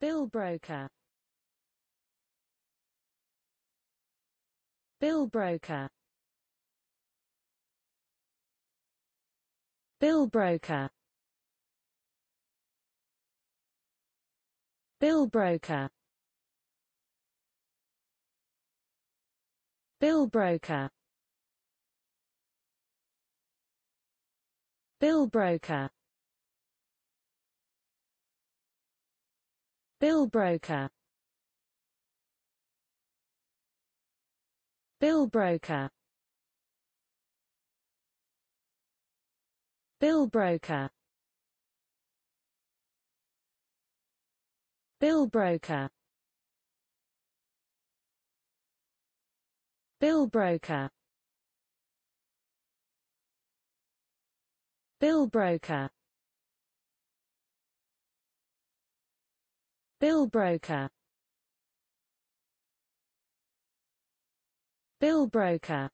Bill broker Bill broker Bill broker Bill broker Bill broker Bill broker Bill broker Bill broker Bill broker Bill broker Bill broker Bill broker Bill broker Bill broker